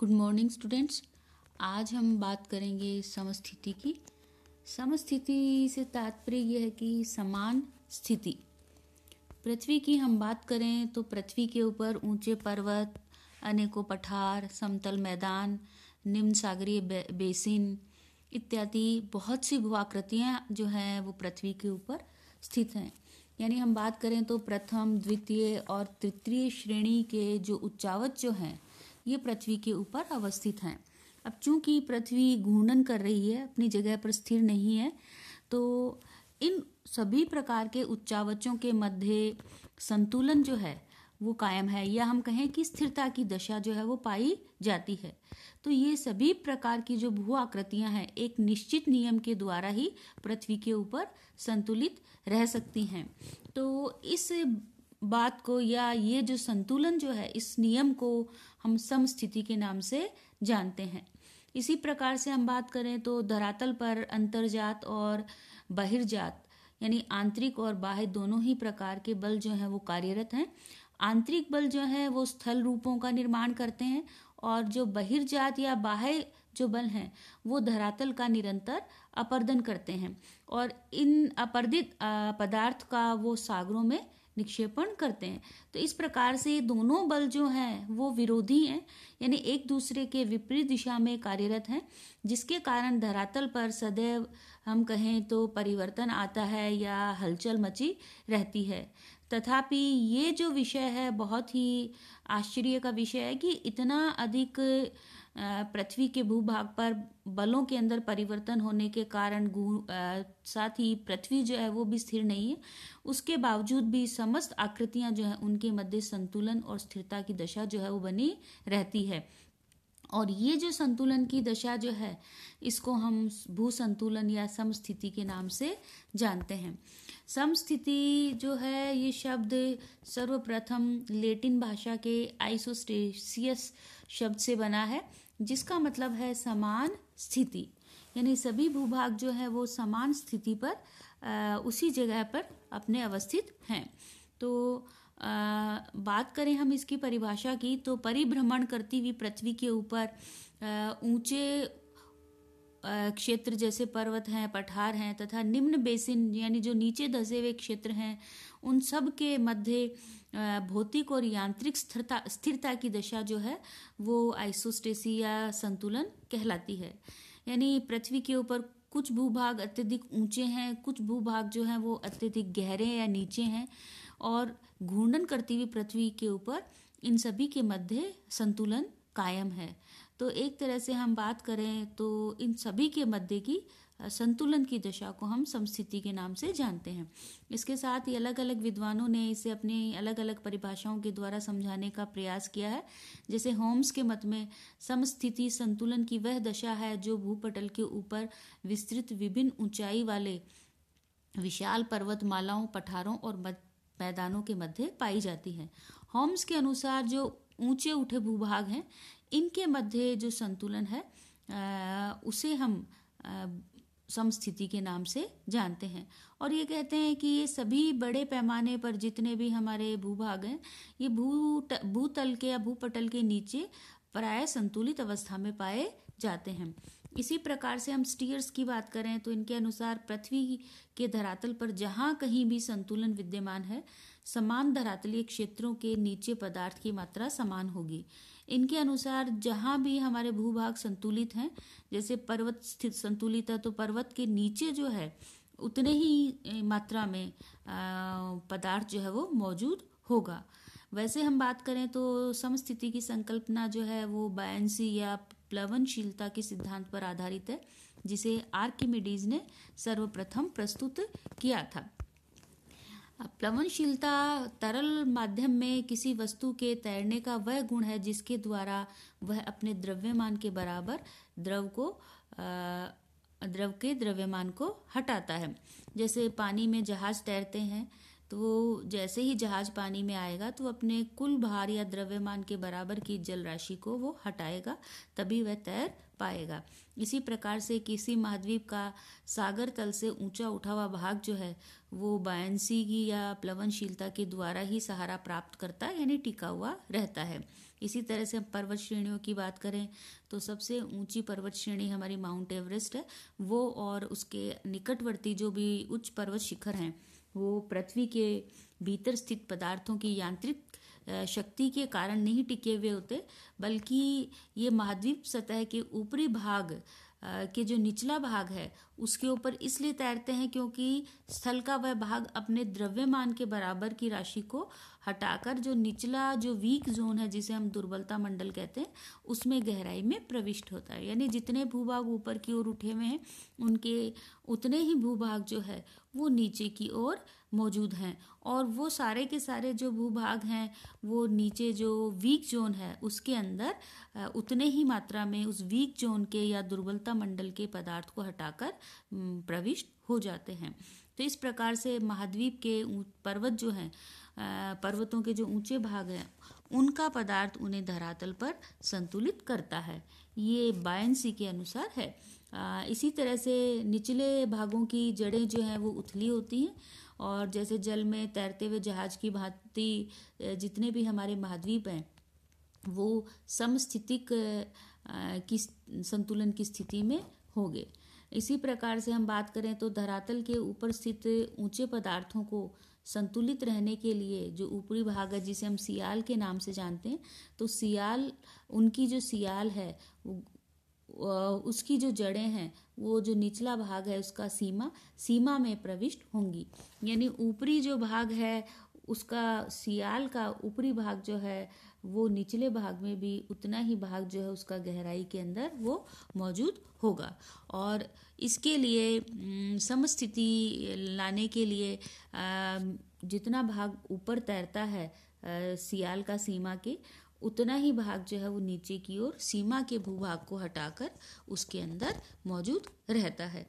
good morning students आज हम बात करेंगे समस्थिति की समस्थिति से तात्पर्य यह है कि समान स्थिति पृथ्वी की हम बात करें तो पृथ्वी के ऊपर ऊंचे पर्वत अनेकों पठार समतल मैदान निम्न सागरीय बेसिन इत्यादि बहुत सी भूआकृतियाँ जो हैं वो पृथ्वी के ऊपर स्थित हैं यानी हम बात करें तो प्रथम द्वितीय और तृतीय श्रेणी के जो उच्चावच जो हैं ये पृथ्वी के ऊपर अवस्थित हैं अब चूंकि पृथ्वी घूर्णन कर रही है अपनी जगह पर स्थिर नहीं है तो इन सभी प्रकार के उच्चावचों के मध्य संतुलन जो है वो कायम है या हम कहें कि स्थिरता की दशा जो है वो पाई जाती है तो ये सभी प्रकार की जो भू आकृतियां हैं एक निश्चित नियम के द्वारा ही पृथ्वी के ऊपर संतुलित रह सकती हैं तो इस बात को या ये जो संतुलन जो है इस नियम को हम समस्थिति के नाम से जानते हैं इसी प्रकार से हम बात करें तो धरातल पर अंतर्जात और बहिर्जात यानी आंतरिक और बाह्य दोनों ही प्रकार के बल जो हैं वो कार्यरत हैं आंतरिक बल जो है वो स्थल रूपों का निर्माण करते हैं और जो बहिर्जात या बाह्य जो बल हैं वो धरातल का निरंतर अपर्दन करते हैं और इन अपर्दित पदार्थ का वो सागरों में निक्षेपण करते हैं तो इस प्रकार से ये दोनों बल जो हैं वो विरोधी हैं यानी एक दूसरे के विपरीत दिशा में कार्यरत हैं जिसके कारण धरातल पर सदैव हम कहें तो परिवर्तन आता है या हलचल मची रहती है तथापि ये जो विषय है बहुत ही आश्चर्य का विषय है कि इतना अधिक पृथ्वी के भूभाग पर बलों के अंदर परिवर्तन होने के कारण साथ ही पृथ्वी जो है वो भी स्थिर नहीं है उसके बावजूद भी समस्त आकृतियां जो है उनके मध्य संतुलन और स्थिरता की दशा जो है वो बनी रहती है और ये जो संतुलन की दशा जो है इसको हम भू संतुलन या समस्थिति के नाम से जानते हैं समस्थिति जो है ये शब्द सर्वप्रथम लेटिन भाषा के आइसोस्टेसियस शब्द से बना है जिसका मतलब है समान स्थिति यानी सभी भूभाग जो है वो समान स्थिति पर आ, उसी जगह पर अपने अवस्थित हैं तो आ, बात करें हम इसकी परिभाषा की तो परिभ्रमण करती हुई पृथ्वी के ऊपर ऊंचे क्षेत्र जैसे पर्वत हैं पठार हैं तथा निम्न बेसिन यानी जो नीचे धसे हुए क्षेत्र हैं उन सब के मध्य भौतिक और यांत्रिक स्थिरता स्थिरता की दशा जो है वो आइसोस्टेसी या संतुलन कहलाती है यानी पृथ्वी के ऊपर कुछ भूभाग अत्यधिक ऊंचे हैं कुछ भूभाग जो हैं वो अत्यधिक गहरे या नीचे हैं और घूर्णन करती हुई पृथ्वी के ऊपर इन सभी के मध्य संतुलन कायम है तो एक तरह से हम बात करें तो इन सभी के मध्य की संतुलन की दशा को हम समस्थिति के नाम से जानते हैं इसके साथ ही अलग अलग विद्वानों ने इसे अपनी अलग अलग परिभाषाओं के द्वारा समझाने का प्रयास किया है जैसे होम्स के मत में समस्थिति संतुलन की वह दशा है जो भूपटल के ऊपर विस्तृत विभिन्न ऊंचाई वाले विशाल पर्वतमालाओं पठारों और मैदानों के मध्य पाई जाती है होम्स के अनुसार जो ऊंचे उठे भूभाग हैं इनके मध्य जो संतुलन है उसे हम समस्थिति के नाम से जानते हैं और ये कहते हैं कि ये सभी बड़े पैमाने पर जितने भी हमारे भूभाग हैं ये भू भूतल के या भूपटल के नीचे प्राय संतुलित अवस्था में पाए जाते हैं इसी प्रकार से हम स्टीयर्स की बात करें तो इनके अनुसार पृथ्वी के धरातल पर जहाँ कहीं भी संतुलन विद्यमान है समान धरातलीय क्षेत्रों के नीचे पदार्थ की मात्रा समान होगी इनके अनुसार जहाँ भी हमारे भूभाग संतुलित हैं जैसे पर्वत स्थित संतुलित है तो पर्वत के नीचे जो है उतने ही मात्रा में पदार्थ जो है वो मौजूद होगा वैसे हम बात करें तो समस्थिति की संकल्पना जो है वो बायंसी या प्लवनशीलता के सिद्धांत पर आधारित है जिसे आर्किमिडीज ने सर्वप्रथम प्रस्तुत किया था प्लवनशीलता तरल माध्यम में किसी वस्तु के तैरने का वह गुण है जिसके द्वारा वह अपने द्रव्यमान के बराबर द्रव को द्रव के द्रव्यमान को हटाता है जैसे पानी में जहाज तैरते हैं तो वो जैसे ही जहाज पानी में आएगा तो अपने कुल भार या द्रव्यमान के बराबर की जल राशि को वो हटाएगा तभी वह तैर पाएगा इसी प्रकार से किसी महाद्वीप का सागर तल से ऊंचा उठा हुआ भाग जो है वो बायंसी की या प्लवनशीलता के द्वारा ही सहारा प्राप्त करता है यानी टिका हुआ रहता है इसी तरह से हम पर्वत श्रेणियों की बात करें तो सबसे ऊंची पर्वत श्रेणी हमारी माउंट एवरेस्ट है वो और उसके निकटवर्ती जो भी उच्च पर्वत शिखर हैं वो पृथ्वी के भीतर स्थित पदार्थों की यांत्रिक शक्ति के कारण नहीं टिके हुए होते बल्कि ये महाद्वीप सतह के ऊपरी भाग के जो निचला भाग है उसके ऊपर इसलिए तैरते हैं क्योंकि स्थल का वह भाग अपने द्रव्यमान के बराबर की राशि को हटाकर जो निचला जो वीक जोन है जिसे हम दुर्बलता मंडल कहते हैं उसमें गहराई में प्रविष्ट होता है यानी जितने भूभाग ऊपर की ओर उठे हुए हैं उनके उतने ही भूभाग जो है वो नीचे की ओर मौजूद हैं और वो सारे के सारे जो भूभाग हैं वो नीचे जो वीक जोन है उसके अंदर उतने ही मात्रा में उस वीक जोन के या दुर्बलता मंडल के पदार्थ को हटाकर प्रविष्ट हो जाते हैं तो इस प्रकार से महाद्वीप के पर्वत जो हैं पर्वतों के जो ऊंचे भाग हैं उनका पदार्थ उन्हें धरातल पर संतुलित करता है ये बायसी के अनुसार है इसी तरह से निचले भागों की जड़ें जो हैं वो उथली होती हैं और जैसे जल में तैरते हुए जहाज की भांति जितने भी हमारे महाद्वीप हैं वो समस्थितिक की संतुलन की स्थिति में होंगे इसी प्रकार से हम बात करें तो धरातल के ऊपर स्थित ऊंचे पदार्थों को संतुलित रहने के लिए जो ऊपरी भाग है जिसे हम सियाल के नाम से जानते हैं तो सियाल उनकी जो सियाल है उसकी जो जड़ें हैं वो जो निचला भाग है उसका सीमा सीमा में प्रविष्ट होंगी यानी ऊपरी जो भाग है उसका सियाल का ऊपरी भाग जो है वो निचले भाग में भी उतना ही भाग जो है उसका गहराई के अंदर वो मौजूद होगा और इसके लिए समस्थिति लाने के लिए जितना भाग ऊपर तैरता है सियाल का सीमा के उतना ही भाग जो है वो नीचे की ओर सीमा के भूभाग को हटाकर उसके अंदर मौजूद रहता है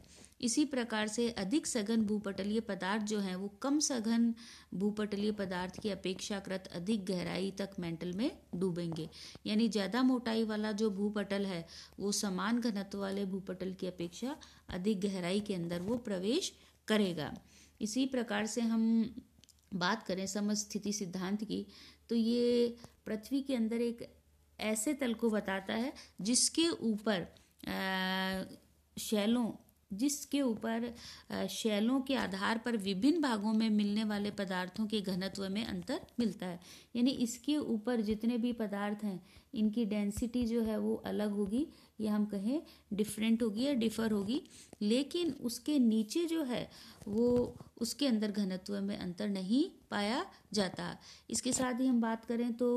इसी प्रकार से अधिक सघन भूपटलीय पदार्थ जो है वो कम सघन भूपटलीय पदार्थ की अपेक्षाकृत अधिक गहराई तक मेंटल में डूबेंगे यानी ज़्यादा मोटाई वाला जो भूपटल है वो समान घनत्व वाले भूपटल की अपेक्षा अधिक गहराई के अंदर वो प्रवेश करेगा इसी प्रकार से हम बात करें समस्थिति सिद्धांत की तो ये पृथ्वी के अंदर एक ऐसे तल को बताता है जिसके ऊपर शैलों जिसके ऊपर शैलों के आधार पर विभिन्न भागों में मिलने वाले पदार्थों के घनत्व में अंतर मिलता है यानी इसके ऊपर जितने भी पदार्थ हैं इनकी डेंसिटी जो है वो अलग होगी या हम कहें डिफरेंट होगी या डिफर होगी लेकिन उसके नीचे जो है वो उसके अंदर घनत्व में अंतर नहीं पाया जाता इसके साथ ही हम बात करें तो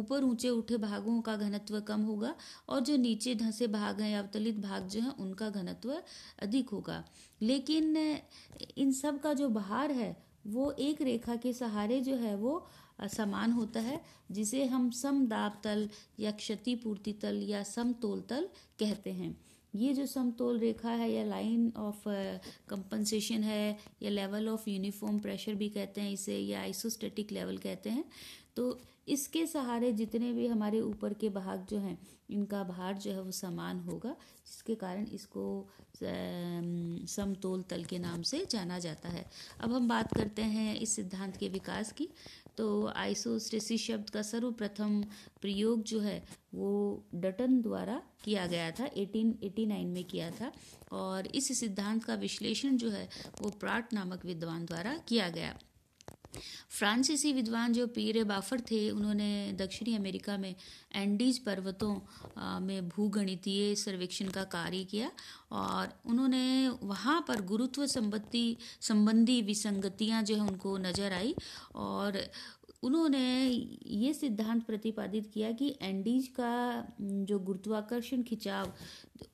ऊपर ऊंचे उठे भागों का घनत्व कम होगा और जो नीचे धंसे भाग हैं या अवतलित भाग जो हैं उनका घनत्व अधिक होगा लेकिन इन सब का जो भार है वो एक रेखा के सहारे जो है वो समान होता है जिसे हम समदाब तल या क्षतिपूर्ति तल या समतोल तल कहते हैं ये जो समतोल रेखा है या लाइन ऑफ कंपनसेशन है या लेवल ऑफ यूनिफॉर्म प्रेशर भी कहते हैं इसे या आइसोस्टेटिक लेवल कहते हैं तो इसके सहारे जितने भी हमारे ऊपर के भाग जो हैं इनका भार जो है वो समान होगा जिसके कारण इसको समतोल तल के नाम से जाना जाता है अब हम बात करते हैं इस सिद्धांत के विकास की तो आइसोस्टेसी शब्द का सर्वप्रथम प्रयोग जो है वो डटन द्वारा किया गया था 1889 में किया था और इस सिद्धांत का विश्लेषण जो है वो प्राट नामक विद्वान द्वारा किया गया फ्रांसीसी विद्वान जो पीर बाफर थे उन्होंने दक्षिणी अमेरिका में एंडीज पर्वतों में भूगणितीय सर्वेक्षण का कार्य किया और उन्होंने वहाँ पर गुरुत्व संपत्ति संबंधी विसंगतियाँ जो है उनको नज़र आई और उन्होंने ये सिद्धांत प्रतिपादित किया कि एंडीज का जो गुरुत्वाकर्षण खिंचाव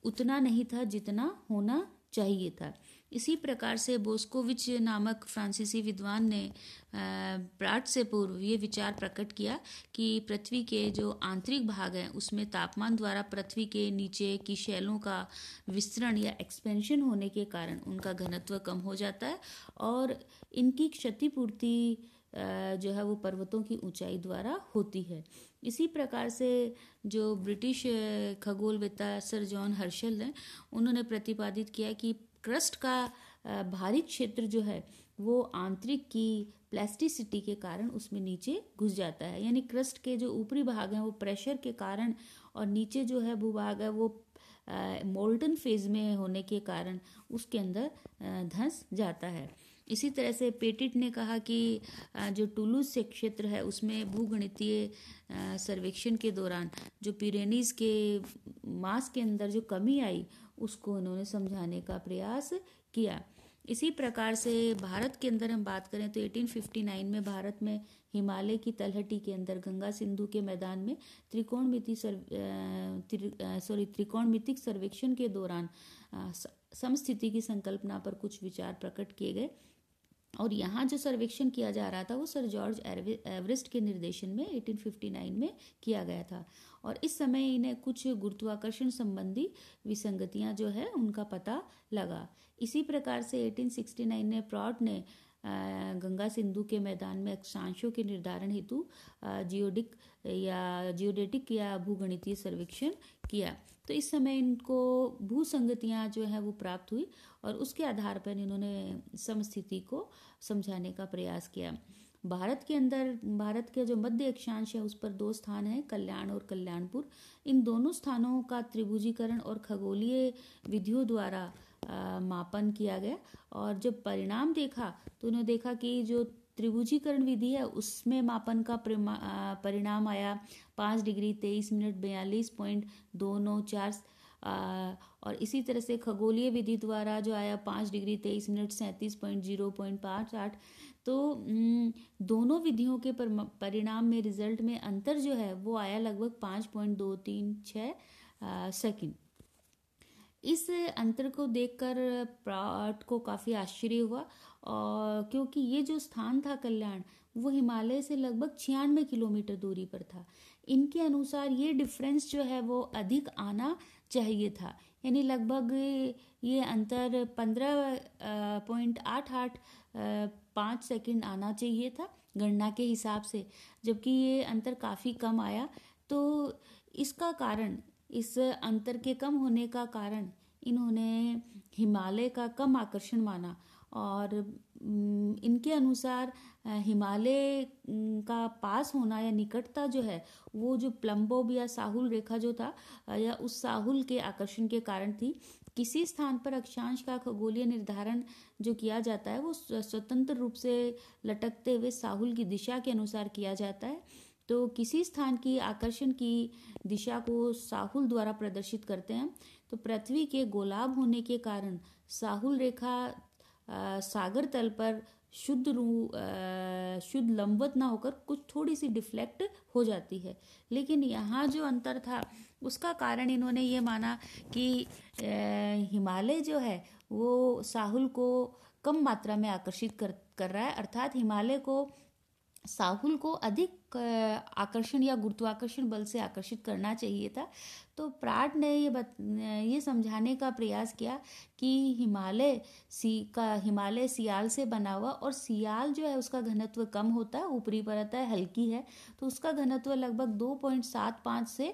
उतना नहीं था जितना होना चाहिए था इसी प्रकार से बोस्कोविच नामक फ्रांसीसी विद्वान ने प्राट से पूर्व ये विचार प्रकट किया कि पृथ्वी के जो आंतरिक भाग हैं उसमें तापमान द्वारा पृथ्वी के नीचे की शैलों का विस्तरण या एक्सपेंशन होने के कारण उनका घनत्व कम हो जाता है और इनकी क्षतिपूर्ति जो है वो पर्वतों की ऊंचाई द्वारा होती है इसी प्रकार से जो ब्रिटिश खगोलवेता सर जॉन हर्शल हैं उन्होंने प्रतिपादित किया कि क्रस्ट का भारी क्षेत्र जो है वो आंतरिक की प्लास्टिसिटी के कारण उसमें नीचे घुस जाता है यानी क्रस्ट के जो ऊपरी भाग हैं वो प्रेशर के कारण और नीचे जो है भूभाग है वो मोल्टन फेज में होने के कारण उसके अंदर धंस जाता है इसी तरह से पेटिट ने कहा कि जो टुलूस से क्षेत्र है उसमें भूगणितीय सर्वेक्षण के दौरान जो पिरेनीज के मास के अंदर जो कमी आई उसको उन्होंने समझाने का प्रयास किया इसी प्रकार से भारत के अंदर हम बात करें तो 1859 में भारत में हिमालय की तलहटी के अंदर गंगा सिंधु के मैदान में त्रिकोणमिति सॉरी त्रिकोणमितिक सर्वेक्षण के दौरान समस्थिति की संकल्पना पर कुछ विचार प्रकट किए गए और यहाँ जो सर्वेक्षण किया जा रहा था वो सर जॉर्ज एवरेस्ट के निर्देशन में 1859 में किया गया था और इस समय इन्हें कुछ गुरुत्वाकर्षण संबंधी विसंगतियाँ जो है उनका पता लगा इसी प्रकार से 1869 में प्रॉट ने गंगा सिंधु के मैदान में अक्षांशों के निर्धारण हेतु जियोडिक या जियोडेटिक या भूगणितीय सर्वेक्षण किया तो इस समय इनको भूसंगतियाँ जो है वो प्राप्त हुई और उसके आधार पर इन्होंने समस्थिति को समझाने का प्रयास किया भारत के अंदर भारत के जो मध्य अक्षांश है उस पर दो स्थान हैं कल्याण और कल्याणपुर इन दोनों स्थानों का त्रिभुजीकरण और खगोलीय विधियों द्वारा आ, मापन किया गया और जब परिणाम देखा तो उन्होंने देखा कि जो त्रिभुजीकरण विधि है उसमें मापन का परिणाम आया पाँच डिग्री तेईस मिनट बयालीस पॉइंट दो नौ चार और इसी तरह से खगोलीय विधि द्वारा जो आया पाँच डिग्री तेईस मिनट सैंतीस पॉइंट जीरो पॉइंट पाँच आठ तो दोनों विधियों के परिणाम में रिजल्ट में अंतर जो है वो आया लगभग पाँच पॉइंट दो तीन छः सेकेंड इस अंतर को देखकर प्राट को काफ़ी आश्चर्य हुआ और क्योंकि ये जो स्थान था कल्याण वो हिमालय से लगभग छियानवे किलोमीटर दूरी पर था इनके अनुसार ये डिफरेंस जो है वो अधिक आना चाहिए था यानी लगभग ये अंतर पंद्रह पॉइंट आठ आठ पाँच सेकेंड आना चाहिए था गणना के हिसाब से जबकि ये अंतर काफ़ी कम आया तो इसका कारण इस अंतर के कम होने का कारण इन्होंने हिमालय का कम आकर्षण माना और इनके अनुसार हिमालय का पास होना या निकटता जो है वो जो प्लम्बोब या साहुल रेखा जो था या उस साहुल के आकर्षण के कारण थी किसी स्थान पर अक्षांश का खगोलीय निर्धारण जो किया जाता है वो स्वतंत्र रूप से लटकते हुए साहुल की दिशा के अनुसार किया जाता है तो किसी स्थान की आकर्षण की दिशा को साहुल द्वारा प्रदर्शित करते हैं तो पृथ्वी के गोलाब होने के कारण साहुल रेखा सागर तल पर शुद्ध रू शुद्ध लंबवत ना होकर कुछ थोड़ी सी डिफ्लेक्ट हो जाती है लेकिन यहाँ जो अंतर था उसका कारण इन्होंने ये माना कि हिमालय जो है वो साहुल को कम मात्रा में आकर्षित कर कर रहा है अर्थात हिमालय को साहुल को अधिक आकर्षण या गुरुत्वाकर्षण बल से आकर्षित करना चाहिए था तो प्राट ने ये बत ये समझाने का प्रयास किया कि हिमालय सी का हिमालय सियाल से बना हुआ और सियाल जो है उसका घनत्व कम होता है ऊपरी परत है हल्की है तो उसका घनत्व लगभग दो पॉइंट सात पाँच से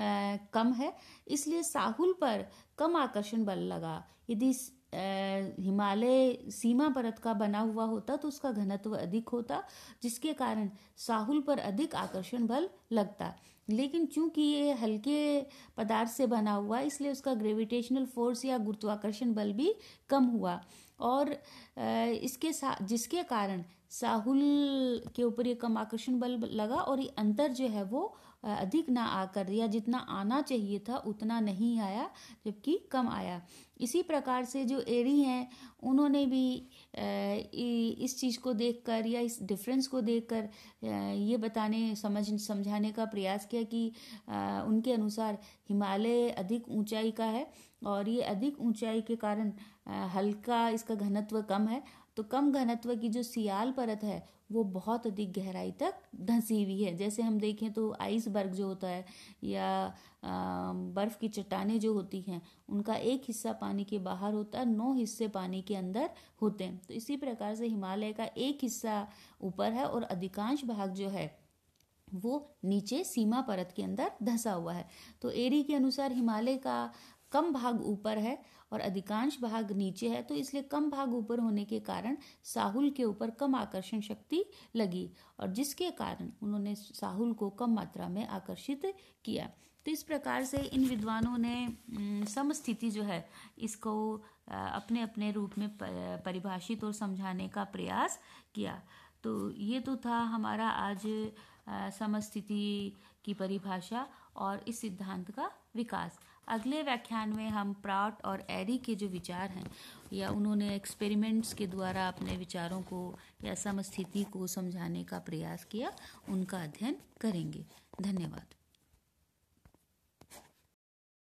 आ, कम है इसलिए साहुल पर कम आकर्षण बल लगा यदि हिमालय सीमा परत का बना हुआ होता तो उसका घनत्व अधिक होता जिसके कारण साहुल पर अधिक आकर्षण बल लगता लेकिन चूंकि ये हल्के पदार्थ से बना हुआ इसलिए उसका ग्रेविटेशनल फोर्स या गुरुत्वाकर्षण बल भी कम हुआ और इसके साथ जिसके कारण साहुल के ऊपर ये कम आकर्षण बल लगा और ये अंतर जो है वो अधिक ना आकर या जितना आना चाहिए था उतना नहीं आया जबकि कम आया इसी प्रकार से जो एरी हैं उन्होंने भी इस चीज़ को देखकर या इस डिफरेंस को देखकर ये बताने समझ समझाने का प्रयास किया कि उनके अनुसार हिमालय अधिक ऊंचाई का है और ये अधिक ऊंचाई के कारण हल्का इसका घनत्व कम है तो कम घनत्व की जो सियाल परत है वो बहुत अधिक गहराई तक धंसी हुई है जैसे हम देखें तो आइसबर्ग जो होता है या बर्फ़ की चट्टाने जो होती हैं उनका एक हिस्सा पानी के बाहर होता है नौ हिस्से पानी के अंदर होते हैं तो इसी प्रकार से हिमालय का एक हिस्सा ऊपर है और अधिकांश भाग जो है वो नीचे सीमा परत के अंदर धंसा हुआ है तो एरी के अनुसार हिमालय का कम भाग ऊपर है और अधिकांश भाग नीचे है तो इसलिए कम भाग ऊपर होने के कारण साहुल के ऊपर कम आकर्षण शक्ति लगी और जिसके कारण उन्होंने साहुल को कम मात्रा में आकर्षित किया तो इस प्रकार से इन विद्वानों ने समस्थिति जो है इसको अपने अपने रूप में परिभाषित और समझाने का प्रयास किया तो ये तो था हमारा आज समस्थिति की परिभाषा और इस सिद्धांत का विकास अगले व्याख्यान में हम प्राट और एरी के जो विचार हैं या उन्होंने एक्सपेरिमेंट्स के द्वारा अपने विचारों को या समस्थिति को समझाने का प्रयास किया उनका अध्ययन करेंगे धन्यवाद